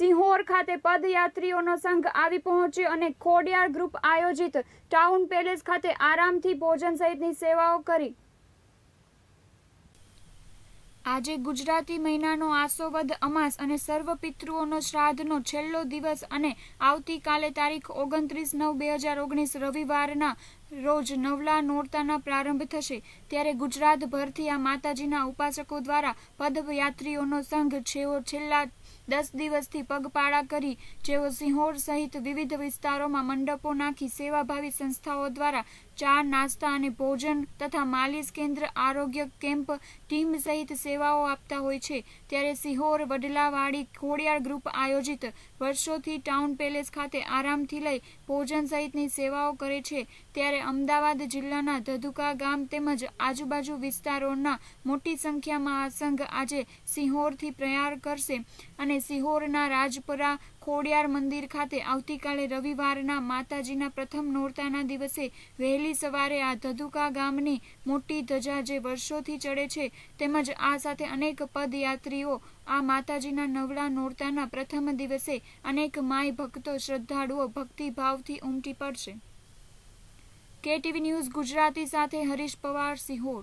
સિંહોર ખાતે પદયાત્રીઓનો સંઘ આવી પહોંચ્યો અને ખોડિયાર ગ્રુપ આયોજિત ટાઉન પેલેસ ખાતે આરામથી ભોજન સહિતની સેવાઓ કરી આજે ગુજરાતી મહિનાનો આસોવદ અમાસ અને સર્વ પિતૃઓનો શ્રાદ્ધનો છેલ્લો દિવસ અને આવતીકાલે તારીખ ઓગણત્રીસ નવ બે હજાર ઓગણીસ રવિવારના રોજ નવલા નોરતાના પ્રારંભ થશે ત્યારે ગુજરાતભરથી આ માતાજીના ઉપાસકો દ્વારા પદયાત્રીઓનો સંઘ છેઓ છેલ્લા દસ દિવસથી પગપાળા કરી જેઓ સિંહોર સહિત વિવિધ વિસ્તારોમાં મંડપો નાખી સેવાભાવી સંસ્થાઓ દ્વારા ચા નાસ્તા અને ભોજન તથા માલિશ કેન્દ્ર આરોગ્ય કેમ્પ ટીમ સહિત સેવાઓ આપતા હોય છે ત્યારે સિહોર વડલાવાડી ખોડિયાર ગ્રુપ આયોજિત વર્ષોથી ટાઉન પેલેસ ખાતે આરામથી લઈ ભોજન સહિતની સેવાઓ કરે છે ત્યારે અમદાવાદ જિલ્લાના ધધુકા ગામ તેમજ આજુબાજુ વિસ્તારોના મોટી સંખ્યામાં આ સંઘ આજે સિહોરથી પ્રયાર કરશે અને સિહોરના રાજપુરા ખોડિયાર મંદિર ખાતે આવતીકાલે રવિવારના માતાજીના પ્રથમ નોરતાના દિવસે વહેલી સવારે આ ધધુકા ગામની મોટી ધજા જે વર્ષોથી ચડે છે તેમજ આ સાથે અનેક પદયાત્રીઓ આ માતાજીના નવડા નોરતાના પ્રથમ દિવસે અનેક માય ભક્તો શ્રદ્ધાળુઓ ભક્તિભાવથી ઉમટી પડશે કેટીવી ન્યૂઝ ગુજરાતી સાથે હરીશ પવાર સિહોર